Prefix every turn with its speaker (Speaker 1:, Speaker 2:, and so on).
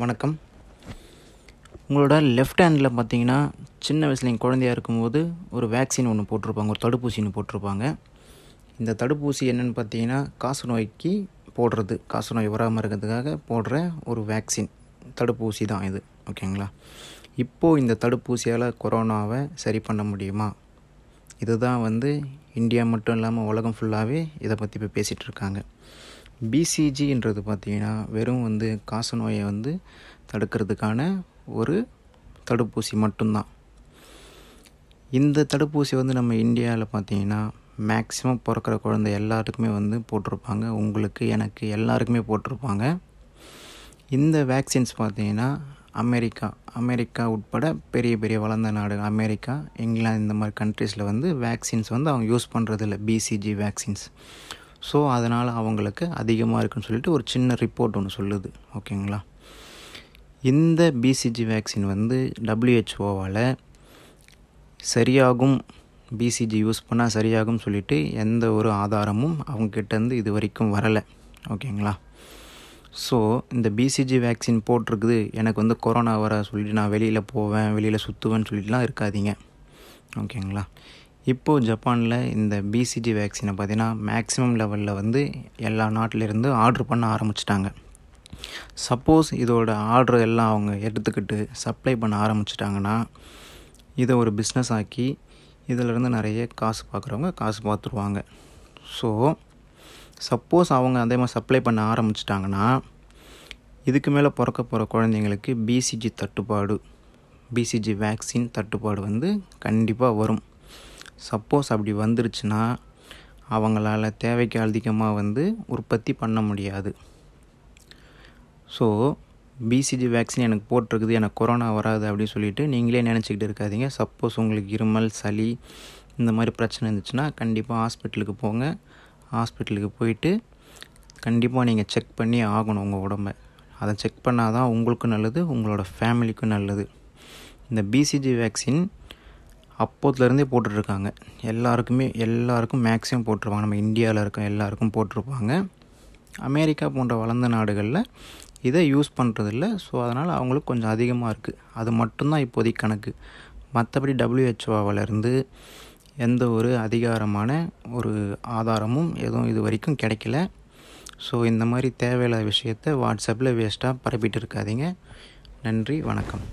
Speaker 1: வணக்கம் உங்களோட left handle பார்த்தீங்கன்னா சின்ன வயசில் எங்கள் குழந்தையாக இருக்கும்போது ஒரு வேக்சின் ஒன்று போட்டிருப்பாங்க ஒரு தடுப்பூசின்னு போட்டிருப்பாங்க இந்த தடுப்பூசி என்னென்னு பார்த்தீங்கன்னா காசு நோய்க்கு போடுறது காசு நோய் வராமல் இருக்கிறதுக்காக போடுற ஒரு வேக்சின் தடுப்பூசி தான் இது ஓகேங்களா இப்போது இந்த தடுப்பூசியால் கொரோனாவை சரி பண்ண முடியுமா இதுதான் வந்து இந்தியா மட்டும் இல்லாமல் உலகம் ஃபுல்லாகவே இதை பற்றி இப்போ இருக்காங்க பிசிஜின்றது பார்த்தீங்கன்னா வெறும் வந்து நோயை வந்து தடுக்கிறதுக்கான ஒரு தடுப்பூசி மட்டும்தான் இந்த தடுப்பூசி வந்து நம்ம இந்தியாவில் பார்த்தீங்கன்னா மேக்ஸிமம் பிறக்கிற குழந்தை எல்லாருக்குமே வந்து போட்டிருப்பாங்க உங்களுக்கு எனக்கு எல்லாருக்குமே போட்டிருப்பாங்க இந்த வேக்சின்ஸ் பார்த்தீங்கன்னா அமெரிக்கா அமெரிக்கா உட்பட பெரிய பெரிய வளர்ந்த நாடு அமெரிக்கா இங்கிலாந்து இந்த மாதிரி கண்ட்ரீஸில் வந்து வேக்சின்ஸ் வந்து அவங்க யூஸ் பண்ணுறதில்ல பிசிஜி வேக்சின்ஸ் ஸோ அதனால் அவங்களுக்கு அதிகமாக இருக்குன்னு சொல்லிட்டு ஒரு சின்ன ரிப்போர்ட் ஒன்று சொல்லுது ஓகேங்களா இந்த பிசிஜி வேக்சின் வந்து டபிள்யூஹெச்ஓவால் சரியாகும் பிசிஜி யூஸ் பண்ணால் சரியாகும் சொல்லிவிட்டு எந்த ஒரு ஆதாரமும் அவங்கக்கிட்டேருந்து இது வரைக்கும் வரலை ஓகேங்களா ஸோ இந்த பிசிஜி வேக்சின் போட்டிருக்குது எனக்கு வந்து கொரோனா வர சொல்லிட்டு நான் வெளியில் போவேன் வெளியில் சுற்றுவேன்னு சொல்லிட்டுலாம் இருக்காதிங்க ஓகேங்களா இப்போது ஜப்பானில் இந்த பிசிஜி வேக்சினை பார்த்திங்கன்னா மேக்ஸிமம் லெவலில் வந்து எல்லா நாட்டிலேருந்து ஆர்டர் பண்ண ஆரம்பிச்சிட்டாங்க சப்போஸ் இதோட ஆர்டர் எல்லாம் அவங்க எடுத்துக்கிட்டு சப்ளை பண்ண ஆரம்பிச்சிட்டாங்கன்னா இதை ஒரு பிஸ்னஸ் ஆக்கி இதிலேருந்து நிறைய காசு பார்க்குறவங்க காசு பார்த்துருவாங்க ஸோ சப்போஸ் அவங்க அதே மாதிரி சப்ளை பண்ண ஆரம்பிச்சிட்டாங்கன்னா இதுக்கு மேலே பிறக்க போகிற குழந்தைங்களுக்கு பிசிஜி தட்டுப்பாடு பிசிஜி வேக்சின் தட்டுப்பாடு வந்து கண்டிப்பாக வரும் சப்போஸ் அப்படி வந்துருச்சுன்னா அவங்களால் தேவைக்கு அதிகமாக வந்து உற்பத்தி பண்ண முடியாது ஸோ பிசிஜி வேக்சின் எனக்கு போட்டிருக்குது எனக்கு கொரோனா வராது அப்படின்னு சொல்லிட்டு நீங்களே நினச்சிக்கிட்டு இருக்காதீங்க சப்போஸ் உங்களுக்கு இருமல் சளி இந்த மாதிரி பிரச்சனை இருந்துச்சுன்னா கண்டிப்பாக ஹாஸ்பிட்டலுக்கு போங்க ஹாஸ்பிட்டலுக்கு போயிட்டு கண்டிப்பாக நீங்கள் செக் பண்ணி ஆகணும் உங்கள் உடம்ப அதை செக் பண்ணால் தான் உங்களுக்கும் நல்லது உங்களோட ஃபேமிலிக்கும் நல்லது இந்த பிசிஜி வேக்சின் அப்போத்துலேருந்தே போட்டுட்ருக்காங்க எல்லாருக்குமே எல்லாருக்கும் மேக்ஸிமம் போட்டிருப்பாங்க நம்ம இந்தியாவில் இருக்க எல்லாருக்கும் போட்டிருப்பாங்க அமெரிக்கா போன்ற வளர்ந்த நாடுகளில் இதை யூஸ் பண்ணுறதில்ல ஸோ அதனால் அவங்களுக்கு கொஞ்சம் அதிகமாக இருக்குது அது மட்டும்தான் இப்போதைக்கு கணக்கு மற்றபடி டபிள்யூஹெச்ஓவிலேருந்து எந்த ஒரு அதிகாரமான ஒரு ஆதாரமும் எதுவும் இது வரைக்கும் கிடைக்கல ஸோ இந்த மாதிரி தேவையில்லாத விஷயத்தை வாட்ஸ்அப்பில் வேஸ்ட்டாக பரப்பிட்டு இருக்காதீங்க நன்றி வணக்கம்